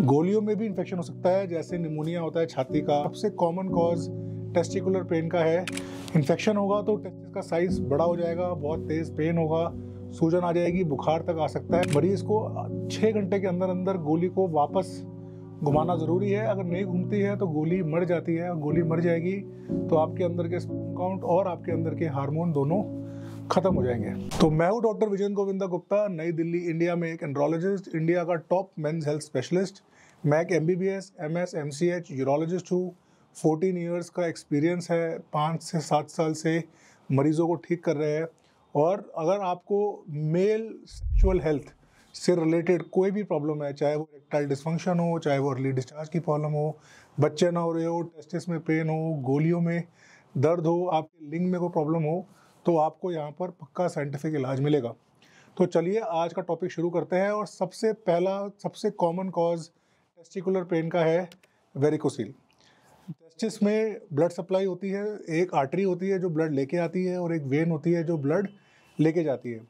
गोलियों में भी इन्फेक्शन हो सकता है जैसे निमोनिया होता है छाती का सबसे कॉमन कॉज टेस्टिकुलर पेन का है इन्फेक्शन होगा तो टेस्टिस का साइज बड़ा हो जाएगा बहुत तेज़ पेन होगा सूजन आ जाएगी बुखार तक आ सकता है मरीज़ को छः घंटे के अंदर अंदर गोली को वापस घुमाना ज़रूरी है अगर नहीं घूमती है तो गोली मर जाती है गोली मर जाएगी तो आपके अंदर के काउंट और आपके अंदर के हार्मोन दोनों खत्म हो जाएंगे तो मैं हूँ डॉक्टर विजय गोविंदा गुप्ता नई दिल्ली इंडिया में एक एंड्रोलॉजिस्ट इंडिया का टॉप मेन्स हेल्थ स्पेशलिस्ट मैं एक M B B S M S M C H urologist हूँ फोर्टीन ईयर्स का एक्सपीरियंस है पाँच से सात साल से मरीज़ों को ठीक कर रहे हैं और अगर आपको मेल सेक्शुअल हेल्थ से रिलेटेड कोई भी प्रॉब्लम है चाहे वो रेक्टाइल डिसफंक्शन हो चाहे वो अर्ली डिस्चार्ज की प्रॉब्लम हो बच्चे ना हो रहे हो टेस्टिस में पेन हो गोलियों में दर्द हो आपके लिंग में कोई प्रॉब्लम हो तो आपको यहाँ पर पक्का साइंटिफिक इलाज मिलेगा तो चलिए आज का टॉपिक शुरू करते हैं और सबसे पहला सबसे कॉमन कॉज टेस्टिकुलर पेन का है वेरिकोसील टेस्टिस में ब्लड सप्लाई होती है एक आर्टरी होती है जो ब्लड लेके आती है और एक वेन होती है जो ब्लड लेके जाती है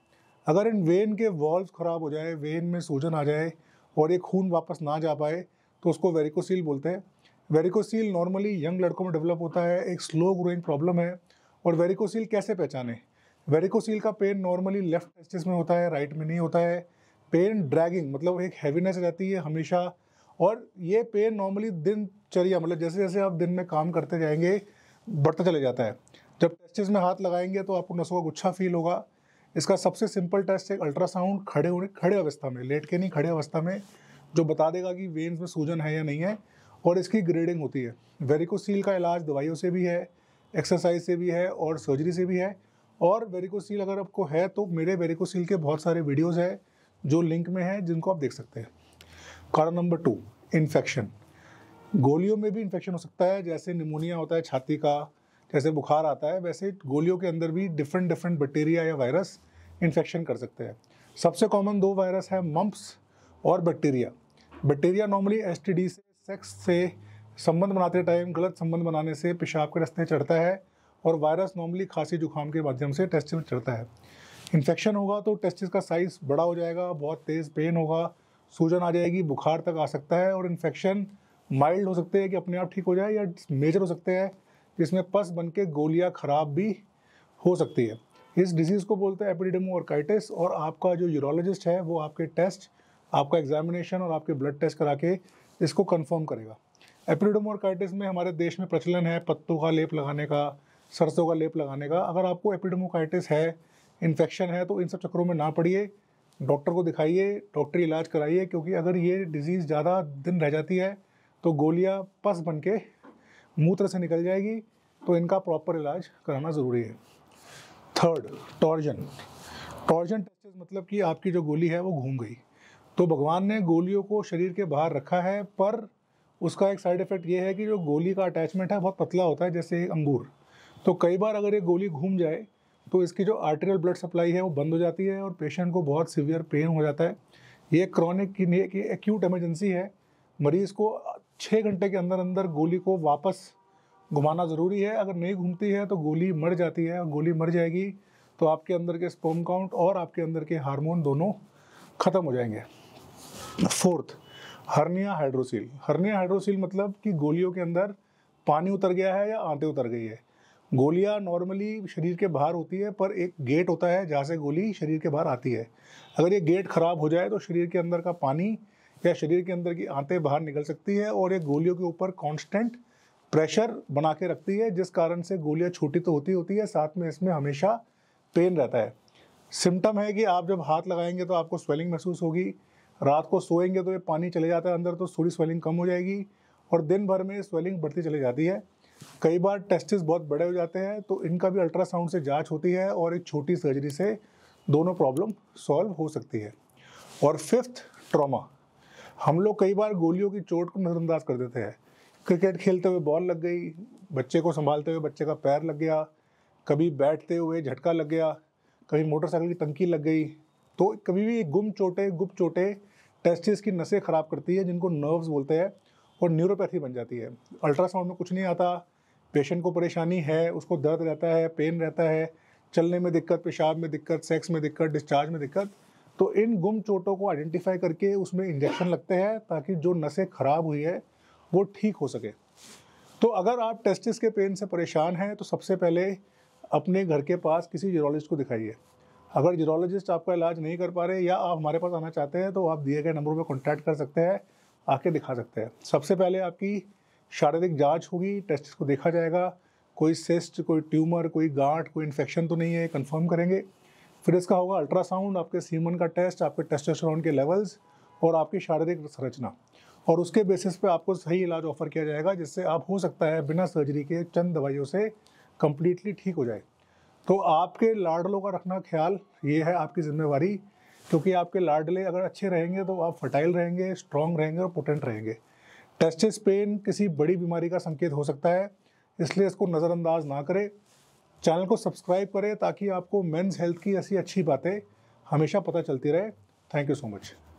अगर इन वेन के वॉल्व ख़राब हो जाए वेन में सूजन आ जाए और ये खून वापस ना जा पाए तो उसको वेरिकोसील बोलते हैं वेरिकोसील नॉर्मली यंग लड़कों में डेवलप होता है एक स्लो ग्रोइंग प्रॉब्लम है और वेरिकोसील कैसे पहचाने वेरिकोसील का पेन नॉर्मली लेफ्ट टेस्टिस में होता है राइट में नहीं होता है पेन ड्रैगिंग मतलब एक हैवीनेस रहती है हमेशा और ये पेन नॉर्मली दिनचर्या मतलब जैसे जैसे आप दिन में काम करते जाएंगे बढ़ता चले जाता है जब टेस्टिस में हाथ लगाएंगे तो आपको नसों का गुच्छा फील होगा इसका सबसे सिंपल टेस्ट है अल्ट्रासाउंड खड़े होने खड़े अवस्था में लेट के नहीं खड़े अवस्था में जो बता देगा कि वेन्स में सूजन है या नहीं है और इसकी ग्रेडिंग होती है वेरिकोसील का इलाज दवाइयों से भी है एक्सरसाइज से भी है और सर्जरी से भी है और वेरिकोसील अगर आपको है तो मेरे वेरिकोसील के बहुत सारे वीडियोज़ हैं जो लिंक में है जिनको आप देख सकते हैं कारण नंबर टू इन्फेक्शन गोलियों में भी इन्फेक्शन हो सकता है जैसे निमोनिया होता है छाती का जैसे बुखार आता है वैसे गोलियों के अंदर भी डिफरेंट डिफरेंट बैक्टीरिया या वायरस इन्फेक्शन कर सकते हैं सबसे कॉमन दो वायरस है मम्प्स और बैक्टीरिया बैक्टीरिया नॉर्मली एस से सेक्स से संबंध बनाते टाइम गलत संबंध बनाने से पेशाब के रस्ते चढ़ता है और वायरस नॉर्मली खांसी जुकाम के माध्यम से टेस्ट में चढ़ता है इन्फेक्शन होगा तो टेस्टिस का साइज़ बड़ा हो जाएगा बहुत तेज़ पेन होगा सूजन आ जाएगी बुखार तक आ सकता है और इन्फेक्शन माइल्ड हो सकते हैं कि अपने आप ठीक हो जाए या मेजर हो सकते हैं जिसमें पस बन के गोलियाँ ख़राब भी हो सकती है इस डिज़ीज़ को बोलते हैं एपिडेमोआर्काइटिस और आपका जो यूरोलॉजिस्ट है वो आपके टेस्ट आपका एग्जामिनेशन और आपके ब्लड टेस्ट करा के इसको कंफर्म करेगा एपिडोमोकाइटिस में हमारे देश में प्रचलन है पत्तों का लेप लगाने का सरसों का लेप लगाने का अगर आपको एपिडोमोकाइटिस है इन्फेक्शन है तो इन सब चक्करों में ना पड़िए डॉक्टर को दिखाइए डॉक्टरी इलाज कराइए क्योंकि अगर ये डिज़ीज़ ज़्यादा दिन रह जाती है तो गोलियाँ पस बन के मूत्र से निकल जाएगी तो इनका प्रॉपर इलाज कराना ज़रूरी है थर्ड टॉर्जन टॉर्जन टेस्ट मतलब कि आपकी जो गोली है वो घूम गई तो भगवान ने गोलियों को शरीर के बाहर रखा है पर उसका एक साइड इफ़ेक्ट ये है कि जो गोली का अटैचमेंट है बहुत पतला होता है जैसे अंगूर तो कई बार अगर ये गोली घूम जाए तो इसकी जो आर्टेरियल ब्लड सप्लाई है वो बंद हो जाती है और पेशेंट को बहुत सीवियर पेन हो जाता है ये क्रॉनिक की नहीं कि एक्यूट इमरजेंसी है मरीज़ को छः घंटे के अंदर अंदर गोली को वापस घुमाना ज़रूरी है अगर नहीं घूमती है तो गोली मर जाती है गोली मर जाएगी तो आपके अंदर के स्पोम काउंट और आपके अंदर के हार्मोन दोनों ख़त्म हो जाएंगे fourth hernia hydrocele hernia hydrocele मतलब कि गोलियों के अंदर पानी उतर गया है या आंते उतर गई है गोलियां नॉर्मली शरीर के बाहर होती है पर एक गेट होता है जहाँ से गोली शरीर के बाहर आती है अगर ये गेट ख़राब हो जाए तो शरीर के अंदर का पानी या शरीर के अंदर की आंतें बाहर निकल सकती है और ये गोलियों के ऊपर कॉन्स्टेंट प्रेशर बना के रखती है जिस कारण से गोलियाँ छोटी तो होती होती है साथ में इसमें हमेशा पेन रहता है सिम्टम है कि आप जब हाथ लगाएंगे तो आपको स्वेलिंग महसूस होगी रात को सोएंगे तो ये पानी चले जाता है अंदर तो थोड़ी स्वेलिंग कम हो जाएगी और दिन भर में स्वेलिंग बढ़ती चली जाती है कई बार टेस्टिस बहुत बड़े हो जाते हैं तो इनका भी अल्ट्रासाउंड से जांच होती है और एक छोटी सर्जरी से दोनों प्रॉब्लम सॉल्व हो सकती है और फिफ्थ ट्रॉमा हम लोग कई बार गोलियों की चोट को नज़रअंदाज कर देते हैं क्रिकेट खेलते हुए बॉल लग गई बच्चे को संभालते हुए बच्चे का पैर लग गया कभी बैठते हुए झटका लग गया कभी मोटरसाइकिल की टंकी लग गई तो कभी भी गुम चोटे गुप चोटे टेस्टिस की नसें ख़राब करती है जिनको नर्व्स बोलते हैं और न्यूरोपैथी बन जाती है अल्ट्रासाउंड में कुछ नहीं आता पेशेंट को परेशानी है उसको दर्द रहता है पेन रहता है चलने में दिक्कत पेशाब में दिक्कत सेक्स में दिक्कत डिस्चार्ज में दिक्कत तो इन गुम चोटों को आइडेंटिफाई करके उसमें इंजेक्शन लगते हैं ताकि जो नसें खराब हुई है वो ठीक हो सके तो अगर आप टेस्टिस के पेन से परेशान हैं तो सबसे पहले अपने घर के पास किसी यूरोलॉजिस्ट को दिखाइए अगर यूरोलॉजिस्ट आपका इलाज नहीं कर पा रहे या आप हमारे पास आना चाहते हैं तो आप दिए गए नंबरों पर कॉन्टैक्ट कर सकते हैं आके दिखा सकते हैं सबसे पहले आपकी शारीरिक जाँच होगी टेस्ट को देखा जाएगा कोई सिस्ट कोई ट्यूमर कोई गांठ कोई इन्फेक्शन तो नहीं है कंफर्म करेंगे फिर इसका होगा अल्ट्रासाउंड आपके सीमन का टेस्ट आपके टेस्टोस्टेरोन के लेवल्स और आपकी शारीरिक संरचना और उसके बेसिस पे आपको सही इलाज ऑफर किया जाएगा जिससे आप हो सकता है बिना सर्जरी के चंद दवाइयों से कम्प्लीटली ठीक हो जाए तो आपके लाडलों का रखना ख्याल ये है आपकी जिम्मेवारी क्योंकि आपके लाडले अगर अच्छे रहेंगे तो आप फर्टाइल रहेंगे स्ट्रांग रहेंगे और पोटेंट रहेंगे टेस्टिस पेन किसी बड़ी बीमारी का संकेत हो सकता है इसलिए इसको नज़रअंदाज ना करें चैनल को सब्सक्राइब करें ताकि आपको मेंस हेल्थ की ऐसी अच्छी बातें हमेशा पता चलती रहे थैंक यू सो मच